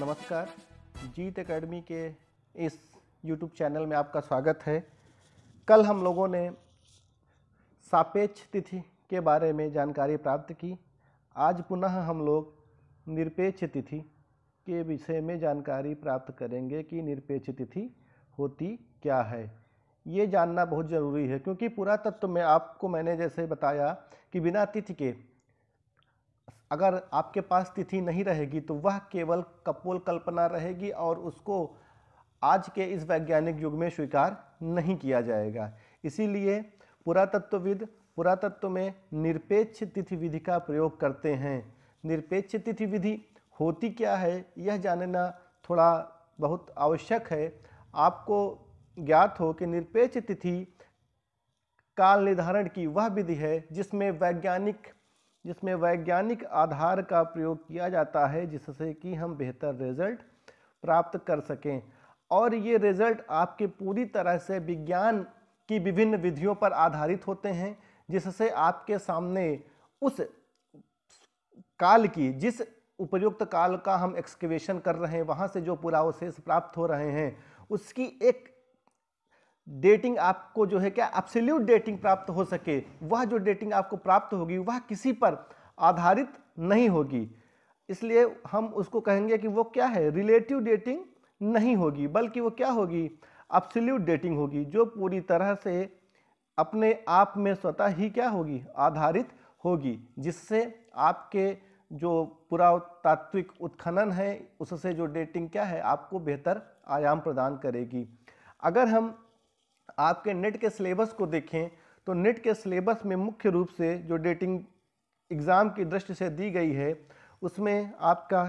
नमस्कार जीत एकेडमी के इस YouTube चैनल में आपका स्वागत है कल हम लोगों ने सापेक्ष तिथि के बारे में जानकारी प्राप्त की आज पुनः हम लोग निरपेक्ष तिथि के विषय में जानकारी प्राप्त करेंगे कि निरपेक्ष तिथि होती क्या है ये जानना बहुत ज़रूरी है क्योंकि पुरातत्व में आपको मैंने जैसे बताया कि बिना तिथि के अगर आपके पास तिथि नहीं रहेगी तो वह केवल कपोल कल्पना रहेगी और उसको आज के इस वैज्ञानिक युग में स्वीकार नहीं किया जाएगा इसीलिए पुरातत्वविद पुरातत्व में निरपेक्ष तिथि विधि का प्रयोग करते हैं निरपेक्ष तिथि विधि होती क्या है यह जानना थोड़ा बहुत आवश्यक है आपको ज्ञात हो कि निरपेक्ष तिथि काल निर्धारण की वह विधि है जिसमें वैज्ञानिक जिसमें वैज्ञानिक आधार का प्रयोग किया जाता है जिससे कि हम बेहतर रिजल्ट प्राप्त कर सकें और ये रिजल्ट आपके पूरी तरह से विज्ञान की विभिन्न विधियों पर आधारित होते हैं जिससे आपके सामने उस काल की जिस उपयुक्त काल का हम एक्सकवेशन कर रहे हैं वहाँ से जो पुरावशेष प्राप्त हो रहे हैं उसकी एक डेटिंग आपको जो है क्या एब्सोल्यूट डेटिंग प्राप्त हो सके वह जो डेटिंग आपको प्राप्त होगी वह किसी पर आधारित नहीं होगी इसलिए हम उसको कहेंगे कि वो क्या है रिलेटिव डेटिंग नहीं होगी बल्कि वो क्या होगी अपसल्यूट डेटिंग होगी जो पूरी तरह से अपने आप में स्वतः ही क्या होगी आधारित होगी जिससे आपके जो पुरातात्विक उत्खनन है उससे जो डेटिंग क्या है आपको बेहतर आयाम प्रदान करेगी अगर हम आपके नेट के सिलेबस को देखें तो नेट के सिलेबस में मुख्य रूप से जो डेटिंग एग्ज़ाम की दृष्टि से दी गई है उसमें आपका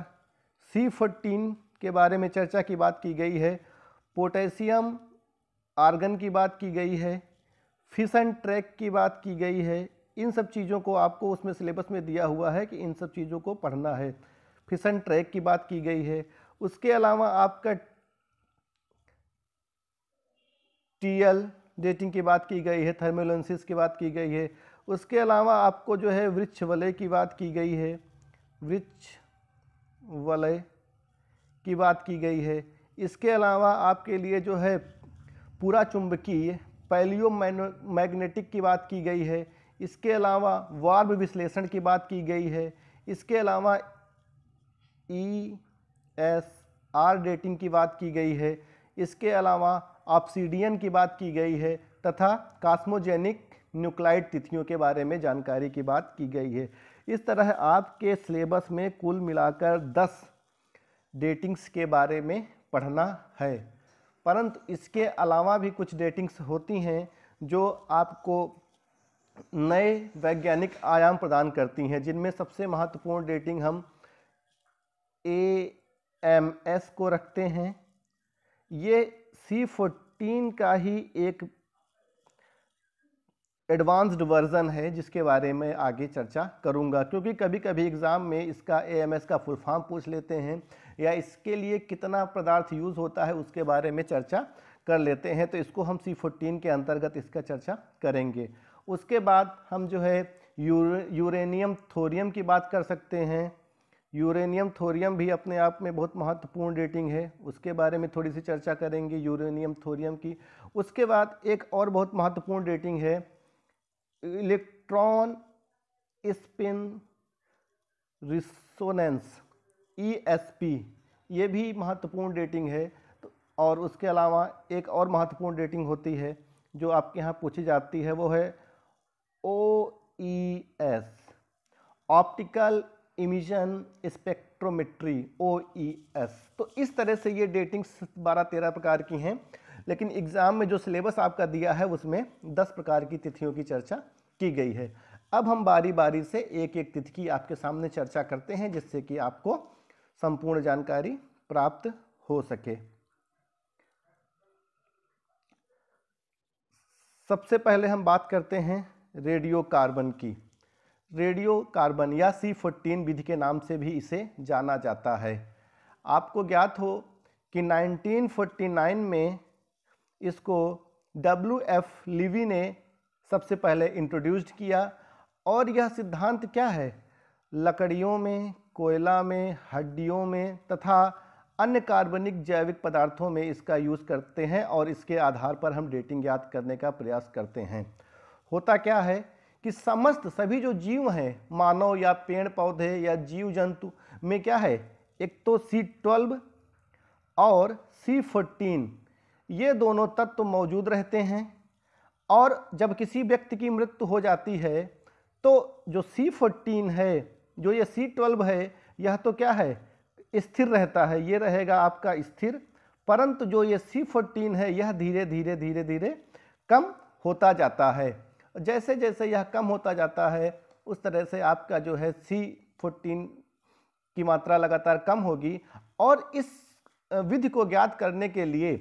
सी फोर्टीन के बारे में चर्चा की बात की गई है पोटेशियम आर्गन की बात की गई है फिस एंड ट्रैक की बात की गई है इन सब चीज़ों को आपको उसमें सिलेबस में दिया हुआ है कि इन सब चीज़ों को पढ़ना है फिस एंड ट्रैक की बात की गई है उसके अलावा आपका टीएल डेटिंग की बात की गई है थर्मोलेंसिस की बात की गई है उसके अलावा आपको जो है वृक्ष वलय की बात की गई है वृक्ष वलय की बात की गई है इसके अलावा आपके लिए जो है पूरा चुंबकीय पैलियो मैग्नेटिक की बात की गई है इसके अलावा वार्ब विश्लेषण की बात की गई है इसके अलावा ई एस आर डेटिंग की बात की गई है इसके अलावा ऑप्सीडियन की बात की गई है तथा कास्मोजेनिक न्यूक्लाइड तिथियों के बारे में जानकारी की बात की गई है इस तरह आपके सिलेबस में कुल मिलाकर दस डेटिंग्स के बारे में पढ़ना है परंतु इसके अलावा भी कुछ डेटिंग्स होती हैं जो आपको नए वैज्ञानिक आयाम प्रदान करती हैं जिनमें सबसे महत्वपूर्ण डेटिंग हम ए एम एस को रखते हैं ये सी फोर्टीन का ही एक एडवांस्ड वर्जन है जिसके बारे में आगे चर्चा करूंगा क्योंकि कभी कभी एग्ज़ाम में इसका एएमएस का फुल फॉर्म पूछ लेते हैं या इसके लिए कितना पदार्थ यूज़ होता है उसके बारे में चर्चा कर लेते हैं तो इसको हम सी फोर्टीन के अंतर्गत इसका चर्चा करेंगे उसके बाद हम जो है यूरेनियम थोरियम की बात कर सकते हैं यूरेनियम थोरियम भी अपने आप में बहुत महत्वपूर्ण डेटिंग है उसके बारे में थोड़ी सी चर्चा करेंगे यूरेनियम थोरियम की उसके बाद एक और बहुत महत्वपूर्ण डेटिंग है electron spin resonance E e ये भी महत्वपूर्ण डेटिंग है तो और उसके अलावा एक और महत्वपूर्ण डेटिंग होती है जो आपके यहाँ पूछी जाती है वो है O E S optical emission spectrometry O E S तो इस तरह से ये डेटिंग्स बारह तेरह प्रकार की हैं लेकिन एग्ज़ाम में जो सिलेबस आपका दिया है उसमें दस प्रकार की तिथियों की चर्चा की गई है अब हम बारी बारी से एक एक तिथि की आपके सामने चर्चा करते हैं जिससे कि आपको संपूर्ण जानकारी प्राप्त हो सके सबसे पहले हम बात करते हैं रेडियो कार्बन की रेडियो कार्बन या सी फोर्टीन विधि के नाम से भी इसे जाना जाता है आपको ज्ञात हो कि 1949 में इसको डब्ल्यू एफ लिवी ने सबसे पहले इंट्रोड्यूस्ड किया और यह सिद्धांत क्या है लकड़ियों में कोयला में हड्डियों में तथा अन्य कार्बनिक जैविक पदार्थों में इसका यूज़ करते हैं और इसके आधार पर हम डेटिंग याद करने का प्रयास करते हैं होता क्या है कि समस्त सभी जो जीव हैं मानव या पेड़ पौधे या जीव जंतु में क्या है एक तो सी ट्वेल्व और सी फोर्टीन ये दोनों तत्व मौजूद रहते हैं और जब किसी व्यक्ति की मृत्यु हो जाती है तो जो सी फोर्टीन है जो ये सी ट्वेल्व है यह तो क्या है स्थिर रहता है ये रहेगा आपका स्थिर परंतु जो ये सी फोर्टीन है यह धीरे धीरे धीरे धीरे कम होता जाता है जैसे जैसे यह कम होता जाता है उस तरह से आपका जो है सी फोर्टीन की मात्रा लगातार कम होगी और इस विधि को ज्ञात करने के लिए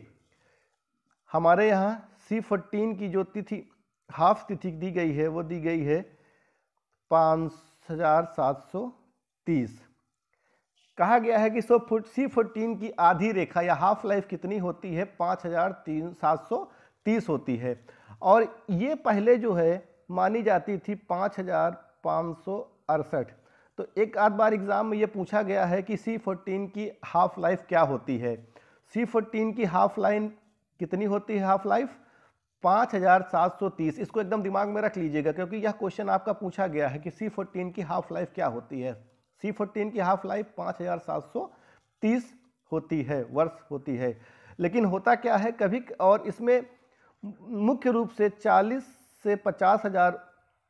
हमारे यहाँ सी फोर्टीन की जो तिथि हाफ तिथि दी गई है वो दी गई है पाँच हज़ार सात सौ तीस कहा गया है कि सो फुट सी फोर्टीन की आधी रेखा या हाफ लाइफ कितनी होती है पाँच हज़ार तीन सात सौ तीस होती है और ये पहले जो है मानी जाती थी पाँच हज़ार पाँच सौ अड़सठ तो एक आध बार एग्ज़ाम में ये पूछा गया है कि सी फोर्टीन की हाफ़ लाइफ क्या होती है सी फोर्टीन की हाफ़ लाइन कितनी होती है हाफ़ लाइफ पाँच हज़ार सात सौ तीस इसको एकदम दिमाग में रख लीजिएगा क्योंकि यह क्वेश्चन आपका पूछा गया है कि सी फोर्टीन की हाफ़ लाइफ क्या होती है सी फोर्टीन की हाफ़ लाइफ पाँच हज़ार सात सौ तीस होती है वर्ष होती है लेकिन होता क्या है कभी और इसमें मुख्य रूप से 40 से पचास हजार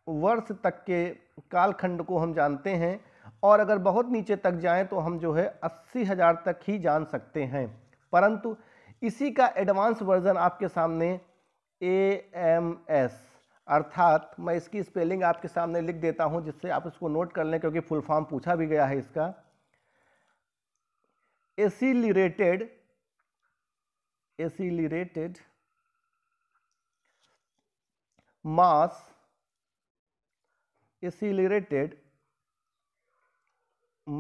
वर्ष तक के कालखंड को हम जानते हैं और अगर बहुत नीचे तक जाएं तो हम जो है अस्सी हज़ार तक ही जान सकते हैं परंतु इसी का एडवांस वर्ज़न आपके सामने ए एम एस अर्थात मैं इसकी स्पेलिंग आपके सामने लिख देता हूं जिससे आप इसको नोट कर लें क्योंकि फुल फॉर्म पूछा भी गया है इसका accelerated accelerated mass accelerated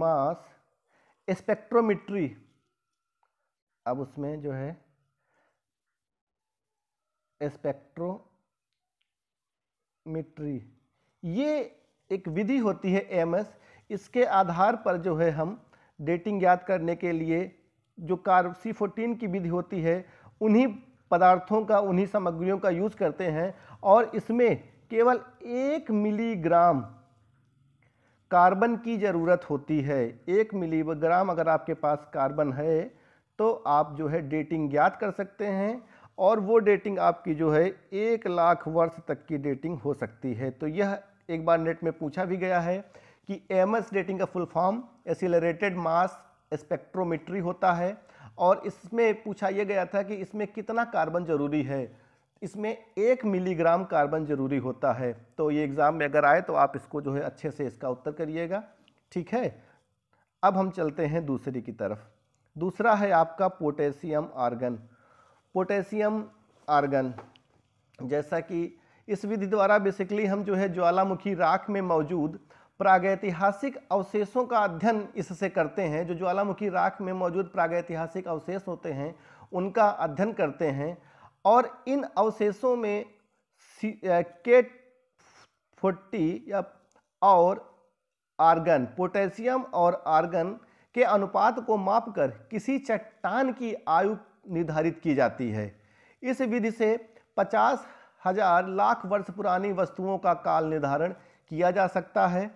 mass spectrometry अब उसमें जो है स्पेक्ट्रोमीट्री ये एक विधि होती है एमएस इसके आधार पर जो है हम डेटिंग याद करने के लिए जो कार सी फोर्टीन की विधि होती है उन्हीं पदार्थों का उन्हीं सामग्रियों का यूज करते हैं और इसमें केवल एक मिलीग्राम कार्बन की ज़रूरत होती है एक मिलीग्राम अगर आपके पास कार्बन है तो आप जो है डेटिंग ज्ञात कर सकते हैं और वो डेटिंग आपकी जो है एक लाख वर्ष तक की डेटिंग हो सकती है तो यह एक बार नेट में पूछा भी गया है कि एम डेटिंग का full form accelerated mass spectrometry होता है और इसमें पूछा यह गया था कि इसमें कितना कार्बन ज़रूरी है इसमें एक मिलीग्राम कार्बन ज़रूरी होता है तो ये एग्ज़ाम में अगर आए तो आप इसको जो है अच्छे से इसका उत्तर करिएगा ठीक है अब हम चलते हैं दूसरी की तरफ दूसरा है आपका पोटेशियम आर्गन पोटेशियम आर्गन जैसा कि इस विधि द्वारा बेसिकली हम जो है ज्वालामुखी राख में मौजूद प्रागैतिहासिक अवशेषों का अध्ययन इससे करते हैं जो ज्वालामुखी राख में मौजूद प्रागैतिहासिक अवशेष होते हैं उनका अध्ययन करते हैं और इन अवशेषों में के फोर्टी या और आर्गन पोटेशियम और आर्गन के अनुपात को मापकर किसी चट्टान की आयु निर्धारित की जाती है इस विधि से पचास हजार लाख वर्ष पुरानी वस्तुओं का काल निर्धारण किया जा सकता है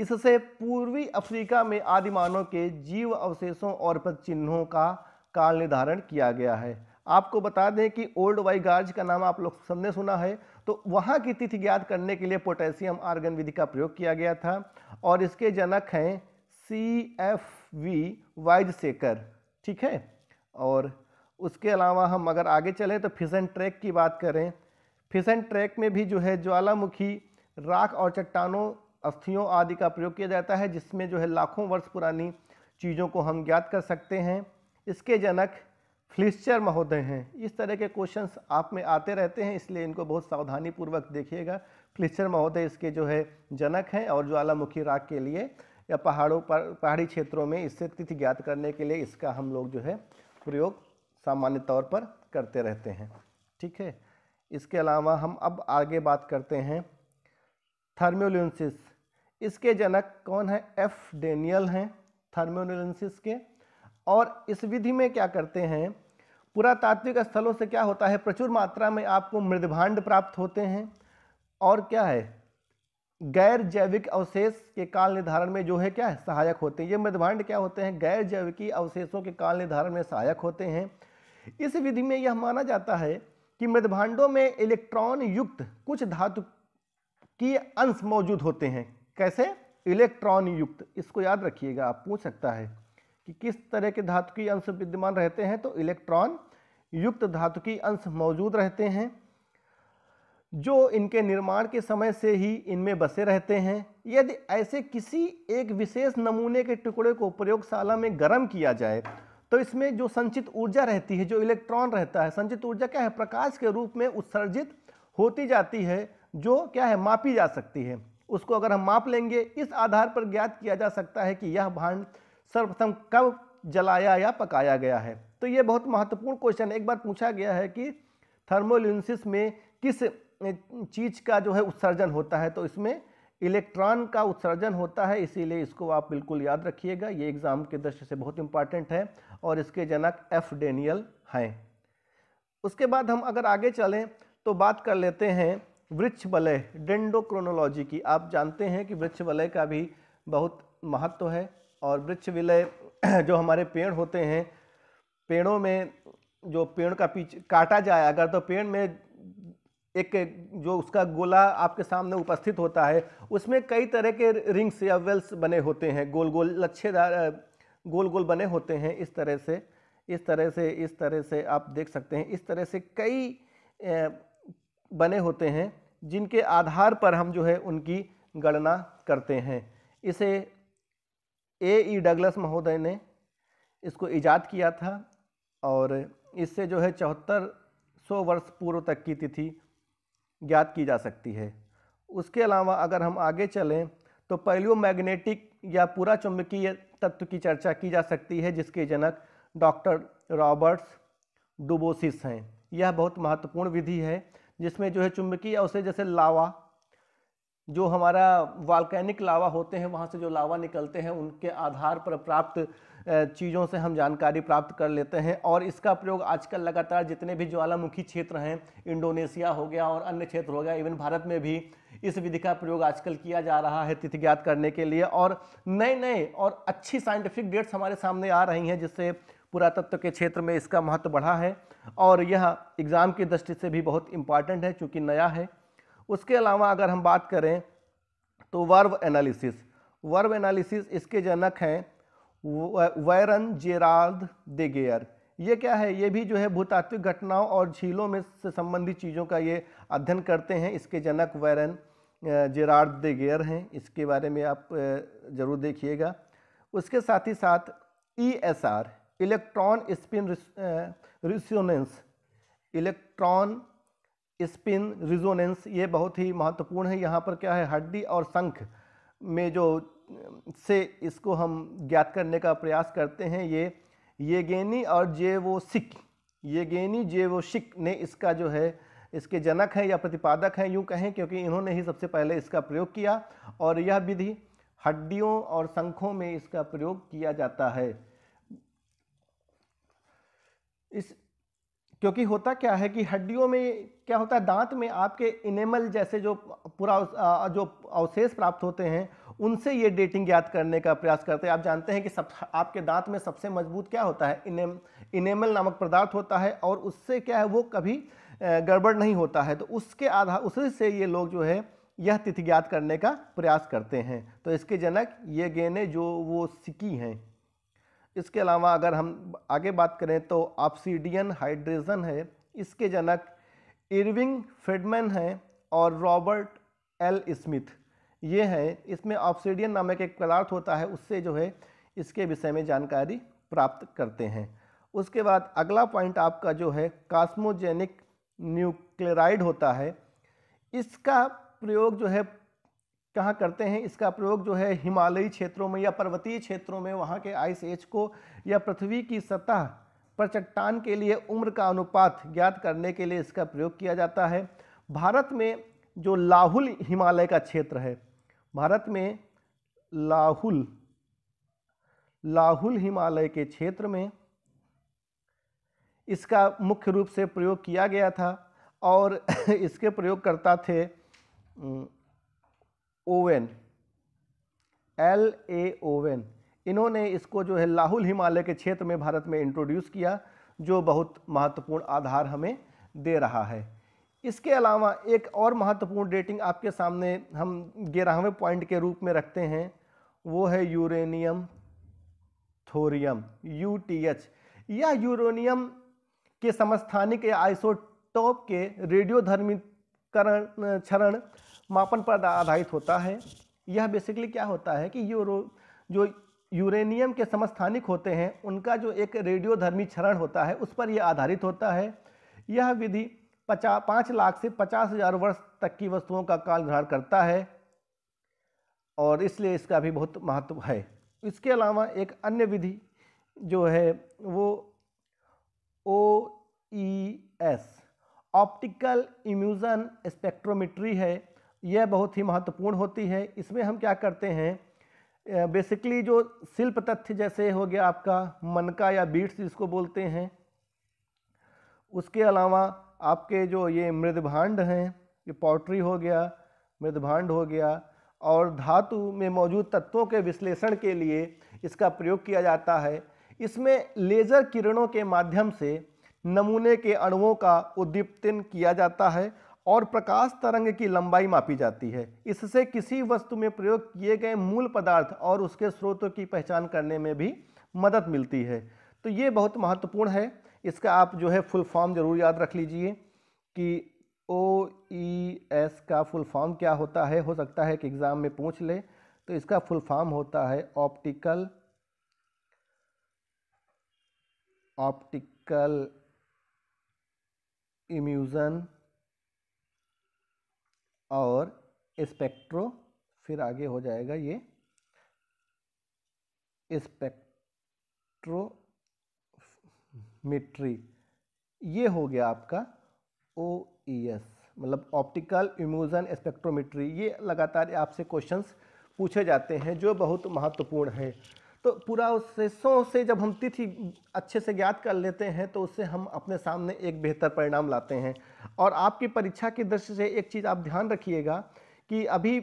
इससे पूर्वी अफ्रीका में आदिमानव के जीव अवशेषों और पद चिन्हों का काल निर्धारण किया गया है आपको बता दें कि ओल्ड वाई गार्ज का नाम आप लोग सबने सुना है तो वहाँ की तिथि ज्ञात करने के लिए पोटेशियम आर्गन विधि का प्रयोग किया गया था और इसके जनक हैं सी एफ वी वाइज सेकर ठीक है और उसके अलावा हम अगर आगे चलें तो फिशन ट्रैक की बात करें फिशन ट्रैक में भी जो है ज्वालामुखी राख और चट्टानों अस्थियों आदि का प्रयोग किया जाता है जिसमें जो है लाखों वर्ष पुरानी चीज़ों को हम ज्ञात कर सकते हैं इसके जनक फ्लिस्चर महोदय हैं इस तरह के क्वेश्चंस आप में आते रहते हैं इसलिए इनको बहुत सावधानी पूर्वक देखिएगा फ्लिस्चर महोदय इसके जो है जनक हैं और ज्वालामुखी राग के लिए या पहाड़ों पर पहाड़ी क्षेत्रों में इससे तिथि ज्ञात करने के लिए इसका हम लोग जो है प्रयोग सामान्य तौर पर करते रहते हैं ठीक है इसके अलावा हम अब आगे बात करते हैं थर्म्योलियसिस इसके जनक कौन है एफ डेनियल हैं थर्मोनोलिसिस के और इस विधि में क्या करते हैं पुरातात्विक स्थलों से क्या होता है प्रचुर मात्रा में आपको मृदभांड प्राप्त होते हैं और क्या है गैर जैविक अवशेष के काल निर्धारण में जो है क्या है सहायक होते हैं ये मृदभांड क्या होते हैं गैर जैविकी अवशेषों के काल निर्धारण में सहायक होते हैं इस विधि में यह माना जाता है कि मृदभांडों में इलेक्ट्रॉन युक्त कुछ धातु की अंश मौजूद होते हैं कैसे इलेक्ट्रॉन युक्त इसको याद रखिएगा आप पूछ सकता है कि किस तरह के धातु की अंश विद्यमान रहते हैं तो इलेक्ट्रॉन युक्त धातु की अंश मौजूद रहते हैं जो इनके निर्माण के समय से ही इनमें बसे रहते हैं यदि ऐसे किसी एक विशेष नमूने के टुकड़े को प्रयोगशाला में गर्म किया जाए तो इसमें जो संचित ऊर्जा रहती है जो इलेक्ट्रॉन रहता है संचित ऊर्जा क्या है प्रकाश के रूप में उत्सर्जित होती जाती है जो क्या है मापी जा सकती है उसको अगर हम माप लेंगे इस आधार पर ज्ञात किया जा सकता है कि यह भांड सर्वप्रथम कब जलाया या पकाया गया है तो ये बहुत महत्वपूर्ण क्वेश्चन एक बार पूछा गया है कि थर्मोलिनसिस में किस चीज़ का जो है उत्सर्जन होता है तो इसमें इलेक्ट्रॉन का उत्सर्जन होता है इसीलिए इसको आप बिल्कुल याद रखिएगा ये एग्ज़ाम के दृष्टि से बहुत इंपॉर्टेंट है और इसके जनक एफ डेनियल हैं उसके बाद हम अगर आगे चलें तो बात कर लेते हैं वृक्ष वलय डेंडोक्रोनोलॉजी की आप जानते हैं कि वृक्ष वलय का भी बहुत महत्व है और वृक्ष विलय जो हमारे पेड़ होते हैं पेड़ों में जो पेड़ का पीछे काटा जाए अगर तो पेड़ में एक जो उसका गोला आपके सामने उपस्थित होता है उसमें कई तरह के रिंग्स या वेल्स बने होते हैं गोल गोल लच्छेदार गोल गोल बने होते हैं इस तरह से इस तरह से इस तरह से आप देख सकते हैं इस तरह से कई बने होते हैं जिनके आधार पर हम जो है उनकी गणना करते हैं इसे ए ई डगलस महोदय ने इसको ईजाद किया था और इससे जो है चौहत्तर सौ वर्ष पूर्व तक की तिथि ज्ञात की जा सकती है उसके अलावा अगर हम आगे चलें तो पैलियो मैग्नेटिक या पूरा चुंबकीय तत्व की चर्चा की जा सकती है जिसके जनक डॉक्टर रॉबर्ट्स डुबोसिस हैं यह बहुत महत्वपूर्ण विधि है जिसमें जो है चुंबकीय अवशेष जैसे लावा जो हमारा वाल्केनिक लावा होते हैं वहाँ से जो लावा निकलते हैं उनके आधार पर प्राप्त चीज़ों से हम जानकारी प्राप्त कर लेते हैं और इसका प्रयोग आजकल लगातार जितने भी ज्वालामुखी क्षेत्र हैं इंडोनेशिया हो गया और अन्य क्षेत्र हो गया इवन भारत में भी इस विधि का प्रयोग आजकल किया जा रहा है तिथि ज्ञात करने के लिए और नए नए और अच्छी साइंटिफिक डेट्स हमारे सामने आ रही हैं जिससे पुरातत्व के क्षेत्र में इसका महत्व बढ़ा है और यह एग्ज़ाम की दृष्टि से भी बहुत इम्पॉर्टेंट है चूँकि नया है उसके अलावा अगर हम बात करें तो वर्व एनालिसिस वर्व एनालिसिस इसके जनक हैं वैरन दे देगेयर ये क्या है ये भी जो है भूतात्विक घटनाओं और झीलों में से संबंधित चीज़ों का ये अध्ययन करते हैं इसके जनक वैरन जेरार्ड देगेयर हैं इसके बारे में आप ज़रूर देखिएगा उसके साथ ही साथ E S R electron spin resonance electron spin resonance ये बहुत ही महत्वपूर्ण है यहाँ पर क्या है हड्डी और शंख में जो से इसको हम ज्ञात करने का प्रयास करते हैं ये ये गेनी और जे वो सिक ये गेनी जे वो सिक ने इसका जो है इसके जनक हैं या प्रतिपादक हैं यूँ कहें क्योंकि इन्होंने ही सबसे पहले इसका प्रयोग किया और यह विधि हड्डियों और शंखों में इसका प्रयोग किया जाता है इस क्योंकि होता क्या है कि हड्डियों में क्या होता है दांत में आपके इनेमल जैसे जो पूरा जो अवशेष प्राप्त होते हैं उनसे ये डेटिंग ज्ञात करने का प्रयास करते हैं आप जानते हैं कि सब आपके दांत में सबसे मजबूत क्या होता है इनेम इनेमल नामक पदार्थ होता है और उससे क्या है वो कभी गड़बड़ नहीं होता है तो उसके आधार उसी से ये लोग जो है यह तिथि ज्ञात करने का प्रयास करते हैं तो इसके जनक ये गेने जो वो सिकी हैं इसके अलावा अगर हम आगे बात करें तो ऑप्सीडियन हाइड्रेजन है इसके जनक इरविंग फेडमैन हैं और रॉबर्ट एल स्मिथ ये हैं इसमें ऑप्सीडियन नामक एक पदार्थ होता है उससे जो है इसके विषय में जानकारी प्राप्त करते हैं उसके बाद अगला पॉइंट आपका जो है कास्मोजेनिक न्यूक्लियराइड होता है इसका प्रयोग जो है कहाँ करते हैं इसका प्रयोग जो है हिमालयी क्षेत्रों में या पर्वतीय क्षेत्रों में वहाँ के आइस एज को या पृथ्वी की सतह पर चट्टान के लिए उम्र का अनुपात ज्ञात करने के लिए इसका प्रयोग किया जाता है भारत में जो लाहुल हिमालय का क्षेत्र है भारत में लाहुल लाहुल हिमालय के क्षेत्र में इसका मुख्य रूप से प्रयोग किया गया था और इसके प्रयोगकर्ता थे ओवेन एल ए ओवेन इन्होंने इसको जो है लाहुल हिमालय के क्षेत्र में भारत में इंट्रोड्यूस किया जो बहुत महत्वपूर्ण आधार हमें दे रहा है इसके अलावा एक और महत्वपूर्ण डेटिंग आपके सामने हम ग्यारहवें पॉइंट के रूप में रखते हैं वो है uranium thorium U T H यह यूरेनियम के समस्थानिक या आइसोटॉप के रेडियोधर्मीकरण क्षरण मापन पर आधारित होता है यह बेसिकली क्या होता है कि यूरो जो यूरेनियम के समस्थानिक होते हैं उनका जो एक रेडियोधर्मी क्षरण होता है उस पर यह आधारित होता है यह विधि पचास पाँच लाख से पचास हज़ार वर्ष तक की वस्तुओं का काल निर्धार करता है और इसलिए इसका भी बहुत महत्व है इसके अलावा एक अन्य विधि जो है वो O E S optical emission spectrometry है यह बहुत ही महत्वपूर्ण होती है इसमें हम क्या करते हैं बेसिकली जो शिल्प तथ्य जैसे हो गया आपका मनका या बीट्स जिसको बोलते हैं उसके अलावा आपके जो ये मृदभांड हैं ये पॉटरी हो गया मृदभांड हो गया और धातु में मौजूद तत्वों के विश्लेषण के लिए इसका प्रयोग किया जाता है इसमें लेज़र किरणों के माध्यम से नमूने के अणुओं का उद्दीप्तन किया जाता है और प्रकाश तरंग की लंबाई मापी जाती है इससे किसी वस्तु में प्रयोग किए गए मूल पदार्थ और उसके स्रोतों की पहचान करने में भी मदद मिलती है तो ये बहुत महत्वपूर्ण है इसका आप जो है फुल फॉर्म ज़रूर याद रख लीजिए कि ओ ई एस का फुल फॉर्म क्या होता है हो सकता है कि एग्ज़ाम में पूछ ले तो इसका फुल फॉर्म होता है ऑप्टिकल ऑप्टिकल इम्यूज़न और स्पेक्ट्रो फिर आगे हो जाएगा ये स्पेक्ट्रोमेट्री ये हो गया आपका ओ ई एस मतलब ऑप्टिकल इम्यूजन स्पेक्ट्रोमेट्री ये लगातार आपसे क्वेश्चंस पूछे जाते हैं जो बहुत महत्वपूर्ण है तो पूरा उससे सौ से जब हम तिथि अच्छे से ज्ञात कर लेते हैं तो उससे हम अपने सामने एक बेहतर परिणाम लाते हैं और आपकी परीक्षा की दृष्टि से एक चीज़ आप ध्यान रखिएगा कि अभी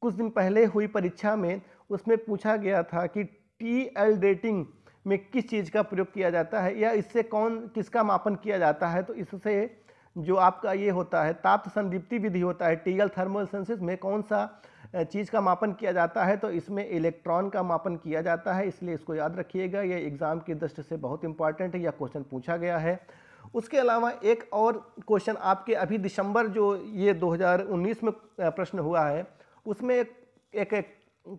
कुछ दिन पहले हुई परीक्षा में उसमें पूछा गया था कि टी एल डेटिंग में किस चीज़ का प्रयोग किया जाता है या इससे कौन किसका मापन किया जाता है तो इससे जो आपका ये होता है ताप्त संदीप्ति विधि होता है टी एल थर्मोसेंसिस में कौन सा चीज़ का मापन किया जाता है तो इसमें इलेक्ट्रॉन का मापन किया जाता है इसलिए इसको याद रखिएगा ये एग्ज़ाम की दृष्टि से बहुत इंपॉर्टेंट है यह क्वेश्चन पूछा गया है उसके अलावा एक और क्वेश्चन आपके अभी दिसंबर जो ये 2019 में प्रश्न हुआ है उसमें एक एक, एक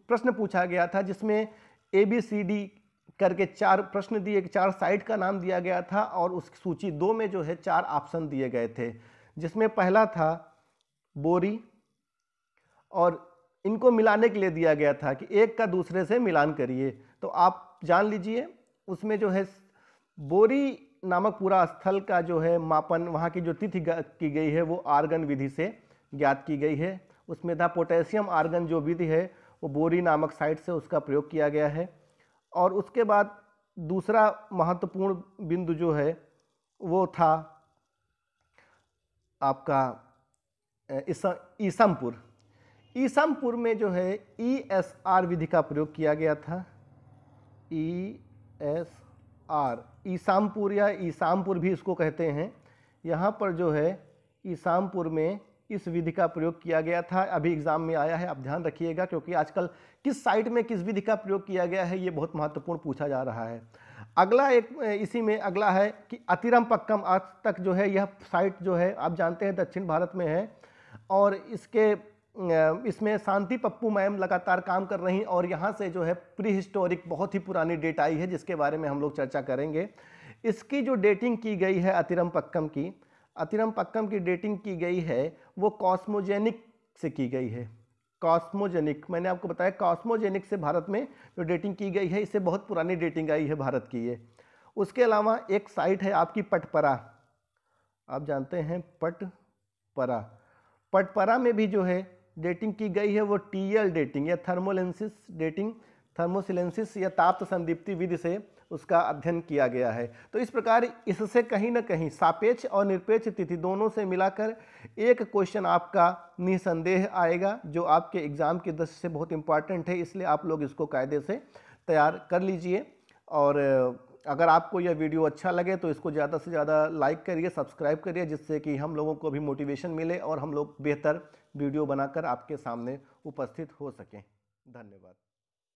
प्रश्न पूछा गया था जिसमें ए बी सी डी करके चार प्रश्न दिए चार साइट का नाम दिया गया था और उस सूची दो में जो है चार ऑप्शन दिए गए थे जिसमें पहला था बोरी और इनको मिलाने के लिए दिया गया था कि एक का दूसरे से मिलान करिए तो आप जान लीजिए उसमें जो है बोरी नामक पूरा स्थल का जो है मापन वहाँ की जो तिथि की गई है वो आर्गन विधि से ज्ञात की गई है उसमें था पोटेशियम आर्गन जो विधि है वो बोरी नामक साइट से उसका प्रयोग किया गया है और उसके बाद दूसरा महत्वपूर्ण बिंदु जो है वो था आपका ईसमपुर ईसमपुर ईसमपुर में जो है ई एस आर विधि का प्रयोग किया गया था E e S R Isampur या ईसामपुर भी इसको कहते हैं यहाँ पर जो है ईसामपुर में इस विधि का प्रयोग किया गया था अभी एग्ज़ाम में आया है आप ध्यान रखिएगा क्योंकि आजकल किस साइट में किस विधि का प्रयोग किया गया है ये बहुत महत्वपूर्ण पूछा जा रहा है अगला एक इसी में अगला है कि अतिरम पक्कम आज तक जो है यह साइट जो है आप जानते हैं दक्षिण भारत में है और इसके इसमें शांति पप्पू मैम लगातार काम कर रही और यहाँ से जो है प्री हिस्टोरिक बहुत ही पुरानी डेट आई है जिसके बारे में हम लोग चर्चा करेंगे इसकी जो डेटिंग की गई है अतिरम पक्कम की अतिरम पक्कम की डेटिंग की गई है वो कॉस्मोजेनिक से की गई है कॉस्मोजेनिक मैंने आपको बताया कॉस्मोजेनिक से भारत में जो डेटिंग की गई है इससे बहुत पुरानी डेटिंग आई है भारत की ये उसके अलावा एक साइट है आपकी पटपरा आप जानते हैं पटपरा पटपरा में भी जो है डेटिंग की गई है वो टी एल डेटिंग या थर्मोलेंसिस डेटिंग थर्मोसिलेंसिस या ताप्त संदीप्ति विधि से उसका अध्ययन किया गया है तो इस प्रकार इससे कहीं ना कहीं सापेक्ष और निरपेक्ष तिथि दोनों से मिलाकर एक क्वेश्चन आपका निसंदेह आएगा जो आपके एग्ज़ाम की दृष्टि से बहुत इंपॉर्टेंट है इसलिए आप लोग इसको कायदे से तैयार कर लीजिए और अगर आपको यह वीडियो अच्छा लगे तो इसको ज़्यादा से ज़्यादा लाइक करिए सब्सक्राइब करिए जिससे कि हम लोगों को भी मोटिवेशन मिले और हम लोग बेहतर वीडियो बनाकर आपके सामने उपस्थित हो सकें धन्यवाद